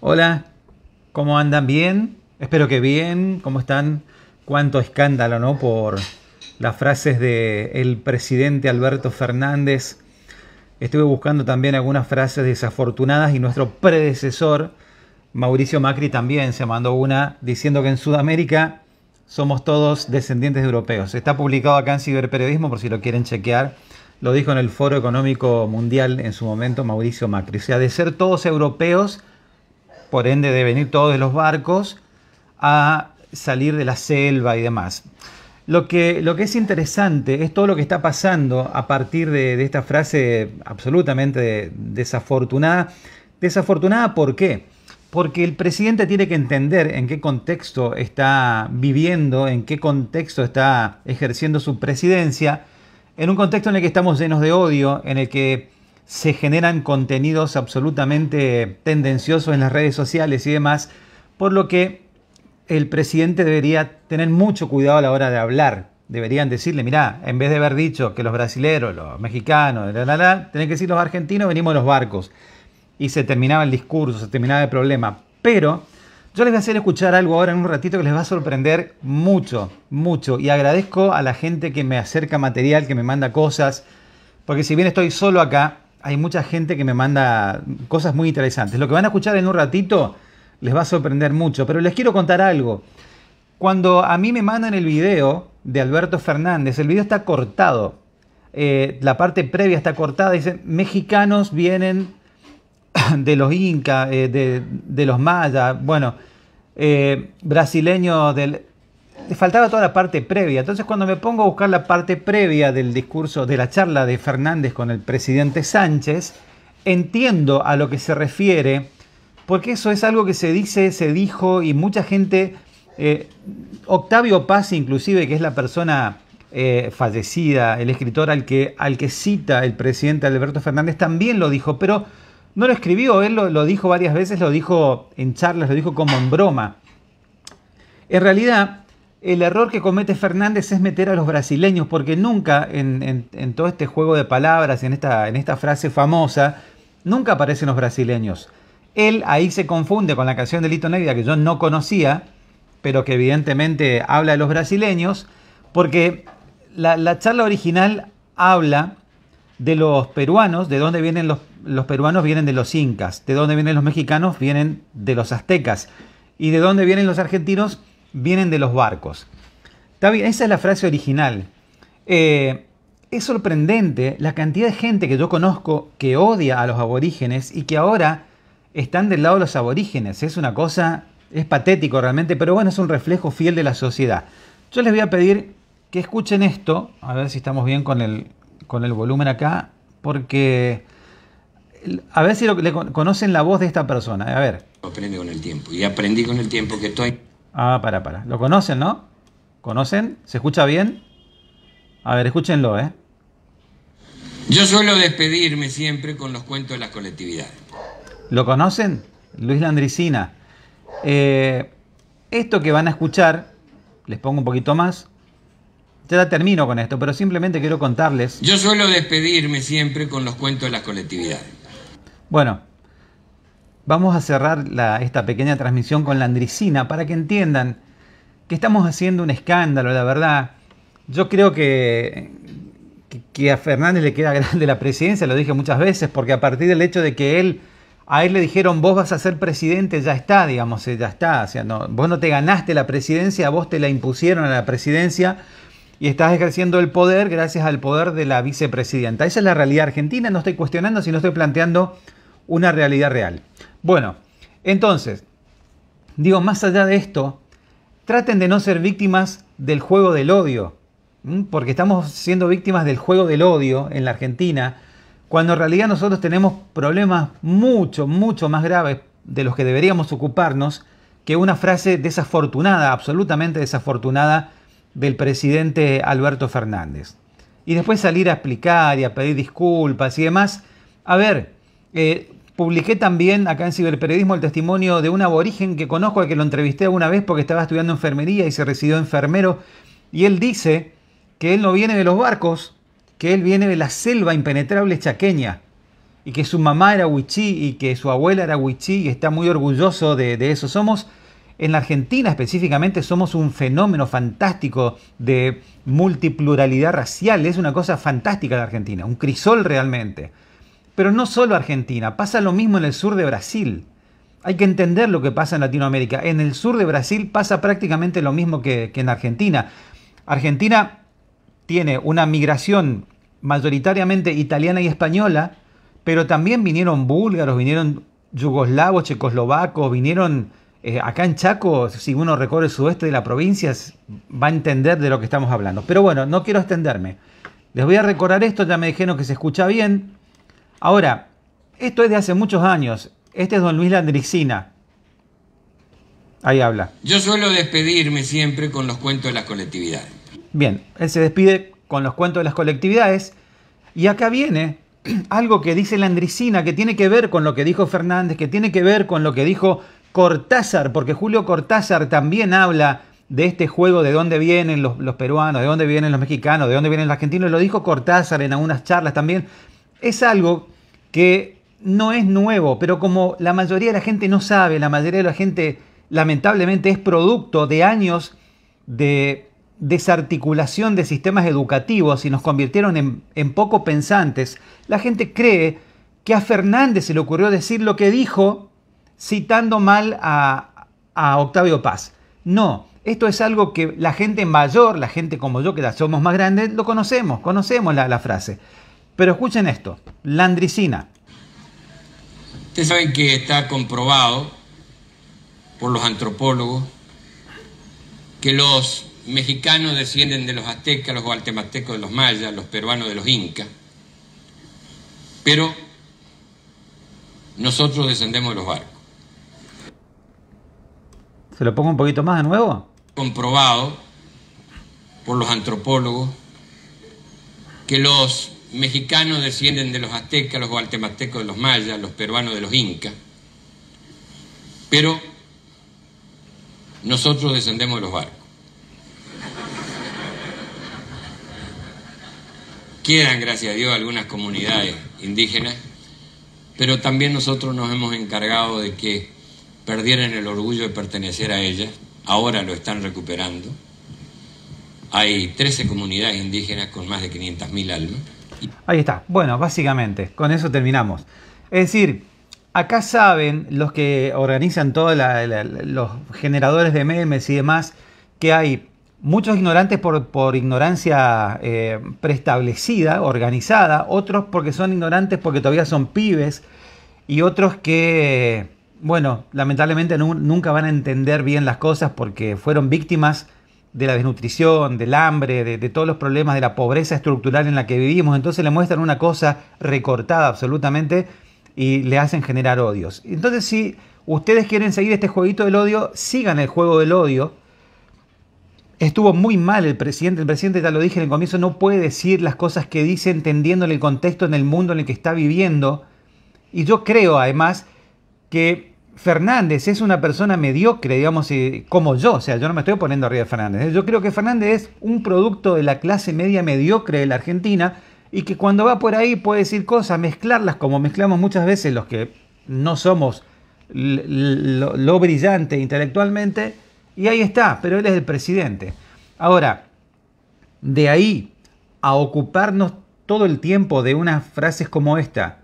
Hola, ¿cómo andan? ¿Bien? Espero que bien. ¿Cómo están? Cuánto escándalo, ¿no? Por las frases del el presidente Alberto Fernández. Estuve buscando también algunas frases desafortunadas y nuestro predecesor, Mauricio Macri, también se mandó una diciendo que en Sudamérica somos todos descendientes de europeos. Está publicado acá en Ciberperiodismo por si lo quieren chequear. Lo dijo en el Foro Económico Mundial en su momento Mauricio Macri. O sea, de ser todos europeos, por ende de venir todos los barcos a salir de la selva y demás. Lo que, lo que es interesante es todo lo que está pasando a partir de, de esta frase absolutamente desafortunada. Desafortunada, ¿por qué? Porque el presidente tiene que entender en qué contexto está viviendo, en qué contexto está ejerciendo su presidencia, en un contexto en el que estamos llenos de odio, en el que se generan contenidos absolutamente tendenciosos en las redes sociales y demás, por lo que el presidente debería tener mucho cuidado a la hora de hablar. Deberían decirle, mirá, en vez de haber dicho que los brasileros, los mexicanos, la, que decir los argentinos, venimos los barcos. Y se terminaba el discurso, se terminaba el problema. Pero yo les voy a hacer escuchar algo ahora en un ratito que les va a sorprender mucho, mucho. Y agradezco a la gente que me acerca material, que me manda cosas. Porque si bien estoy solo acá, hay mucha gente que me manda cosas muy interesantes. Lo que van a escuchar en un ratito les va a sorprender mucho, pero les quiero contar algo. Cuando a mí me mandan el video de Alberto Fernández, el video está cortado. Eh, la parte previa está cortada. Dice mexicanos vienen de los incas, eh, de, los mayas, bueno, eh, brasileños del faltaba toda la parte previa. Entonces cuando me pongo a buscar la parte previa del discurso, de la charla de Fernández con el presidente Sánchez, entiendo a lo que se refiere, porque eso es algo que se dice, se dijo y mucha gente, eh, Octavio Paz inclusive, que es la persona eh, fallecida, el escritor al que, al que cita el presidente Alberto Fernández, también lo dijo, pero no lo escribió, él lo, lo dijo varias veces, lo dijo en charlas, lo dijo como en broma. En realidad, el error que comete Fernández es meter a los brasileños, porque nunca en, todo este juego de palabras, en esta, en esta frase famosa, nunca aparecen los brasileños. Él ahí se confunde con la canción de Lito Negra que yo no conocía, pero que evidentemente habla de los brasileños, porque la, charla original habla de los peruanos, de dónde vienen los peruanos, vienen de los incas, de dónde vienen los mexicanos, vienen de los aztecas, y de dónde vienen los argentinos, vienen de los barcos. Está bien, esa es la frase original. Eh, es sorprendente la cantidad de gente que yo conozco que odia a los aborígenes y que ahora están del lado de los aborígenes. Es una cosa, es patético realmente, pero bueno, es un reflejo fiel de la sociedad. Yo les voy a pedir que escuchen esto, a ver si estamos bien con el, con el volumen acá, porque a ver si le conocen la voz de esta persona. A ver. Aprende con el tiempo y aprendí con el tiempo que estoy Ah, para, para. ¿Lo conocen, no? ¿Conocen? ¿Se escucha bien? A ver, escúchenlo, ¿eh? Yo suelo despedirme siempre con los cuentos de las colectividades. ¿Lo conocen? Luis Landricina. Eh, esto que van a escuchar, les pongo un poquito más. Ya termino con esto, pero simplemente quiero contarles. Yo suelo despedirme siempre con los cuentos de las colectividades. Bueno, Vamos a cerrar esta pequeña transmisión con la para que entiendan que estamos haciendo un escándalo, la verdad. Yo creo que, que a Fernández le queda grande la presidencia, lo dije muchas veces, porque a partir del hecho de que él, a él le dijeron, vos vas a ser presidente, ya está, digamos, eh, ya está. O sea, vos no te ganaste la presidencia, vos te la impusieron a la presidencia y estás ejerciendo el poder gracias al poder de la vicepresidenta. Esa es la realidad argentina, no estoy cuestionando, sino estoy planteando una realidad real. Bueno, entonces, digo, más allá de esto, traten de no ser víctimas del juego del odio, porque estamos siendo víctimas del juego del odio en la Argentina, cuando en realidad nosotros tenemos problemas mucho, mucho más graves de los que deberíamos ocuparnos que una frase desafortunada, absolutamente desafortunada, del presidente Alberto Fernández. Y después salir a explicar y a pedir disculpas y demás. A ver, eh, Publiqué también acá en Ciberperiodismo el testimonio de un aborigen que conozco, al que lo entrevisté alguna vez porque estaba estudiando enfermería y se residió enfermero. Y él dice que él no viene de los barcos, que él viene de la selva impenetrable chaqueña y que su mamá era huichí y que su abuela era huichí y está muy orgulloso de, de eso. Somos, en la Argentina específicamente, somos un fenómeno fantástico de multipluralidad racial. Es una cosa fantástica la Argentina, un crisol realmente. Pero no solo Argentina, pasa lo mismo en el sur de Brasil. Hay que entender lo que pasa en Latinoamérica. En el sur de Brasil pasa prácticamente lo mismo que, en Argentina. Argentina tiene una migración mayoritariamente italiana y española, pero también vinieron búlgaros, vinieron yugoslavos, checoslovacos, vinieron eh, acá en Chaco, si uno recorre el sudeste de la provincia, va a entender de lo que estamos hablando. Pero bueno, no quiero extenderme. Les voy a recordar esto, ya me dijeron que se escucha bien. Ahora, esto es de hace muchos años. Este es don Luis Landricina. Ahí habla. Yo suelo despedirme siempre con los cuentos de las colectividades. Bien, él se despide con los cuentos de las colectividades. Y acá viene algo que dice Landricina, que tiene que ver con lo que dijo Fernández, que tiene que ver con lo que dijo Cortázar, porque Julio Cortázar también habla de este juego de dónde vienen los, peruanos, de dónde vienen los mexicanos, de dónde vienen los argentinos. Lo dijo Cortázar en algunas charlas también es algo que no es nuevo, pero como la mayoría de la gente no sabe, la mayoría de la gente lamentablemente es producto de años de desarticulación de sistemas educativos y nos convirtieron en, poco pensantes, la gente cree que a Fernández se le ocurrió decir lo que dijo citando mal a, Octavio Paz. No, esto es algo que la gente mayor, la gente como yo, que somos más grandes, lo conocemos, conocemos la frase. Pero escuchen esto, landricina. Ustedes saben que está comprobado por los antropólogos que los mexicanos descienden de los aztecas, los guatemaltecos de los mayas, los peruanos de los incas, pero nosotros descendemos de los barcos. ¿Se lo pongo un poquito más de nuevo? Comprobado por los antropólogos que los mexicanos descienden de los aztecas, los guatemaltecos de los mayas, los peruanos de los incas, pero nosotros descendemos de los barcos. Quedan, gracias a Dios, algunas comunidades indígenas, pero también nosotros nos hemos encargado de que perdieran el orgullo de pertenecer a ellas, ahora lo están recuperando. Hay 13 comunidades indígenas con más de 500.000 almas. Ahí está. Bueno, básicamente, con eso terminamos. Es decir, acá saben los que organizan todos los generadores de memes y demás que hay muchos ignorantes por, ignorancia eh, preestablecida, organizada, otros porque son ignorantes porque todavía son pibes y otros que, bueno, lamentablemente nunca van a entender bien las cosas porque fueron víctimas de la desnutrición, del hambre, de, todos los problemas, de la pobreza estructural en la que vivimos. Entonces le muestran una cosa recortada absolutamente y le hacen generar odios. Entonces si ustedes quieren seguir este jueguito del odio, sigan el juego del odio. Estuvo muy mal el presidente, el presidente ya lo dije en el comienzo, no puede decir las cosas que dice entendiendo el contexto en el mundo en el que está viviendo. Y yo creo además que Fernández es una persona mediocre, digamos, eh, como yo, o sea, yo no me estoy poniendo arriba de Fernández. ¿eh? Yo creo que Fernández es un producto de la clase media mediocre de la Argentina y que cuando va por ahí puede decir cosas, mezclarlas como mezclamos muchas veces los que no somos lo, brillante intelectualmente, y ahí está, pero él es el presidente. Ahora, de ahí a ocuparnos todo el tiempo de unas frases como esta,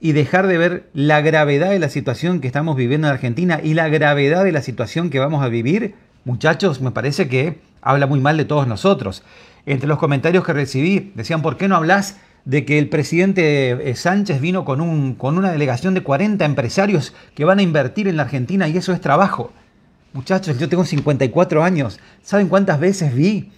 y dejar de ver la gravedad de la situación que estamos viviendo en Argentina y la gravedad de la situación que vamos a vivir, muchachos, me parece que habla muy mal de todos nosotros. Entre los comentarios que recibí decían, ¿por qué no hablas de que el presidente eh, Sánchez vino con, un, con una delegación de 40 empresarios que van a invertir en la Argentina y eso es trabajo? Muchachos, yo tengo 54 años. ¿Saben cuántas veces vi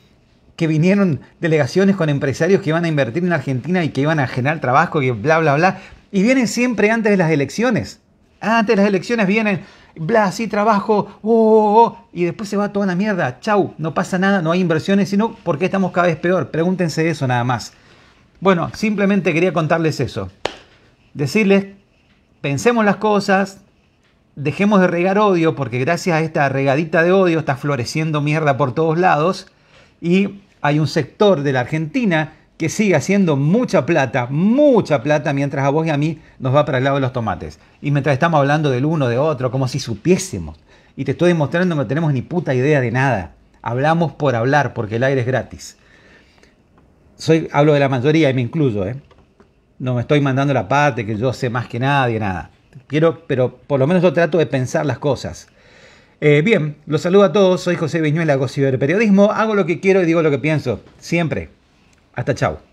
que vinieron delegaciones con empresarios que iban a invertir en Argentina y que iban a generar trabajo y bla, bla, bla? Y vienen siempre antes de las elecciones. Antes de las elecciones vienen, bla, sí trabajo, oh, oh, oh, oh y después se va toda la mierda. Chau, no pasa nada, no hay inversiones, sino porque estamos cada vez peor. Pregúntense eso nada más. Bueno, simplemente quería contarles eso. Decirles, pensemos las cosas, dejemos de regar odio, porque gracias a esta regadita de odio está floreciendo mierda por todos lados. Y hay un sector de la Argentina que sigue haciendo mucha plata, mucha plata, mientras a vos y a mí nos va para el lado de los tomates. Y mientras estamos hablando del uno, de otro, como si supiésemos. Y te estoy demostrando que no tenemos ni puta idea de nada. Hablamos por hablar, porque el aire es gratis. Soy, hablo de la mayoría y me incluyo, ¿eh? No me estoy mandando la parte que yo sé más que nadie, nada. Quiero, pero por lo menos yo trato de pensar las cosas. Eh, bien, los saludo a todos. Soy José Viñuela, hago periodismo. Hago lo que quiero y digo lo que pienso. Siempre. Hasta chao.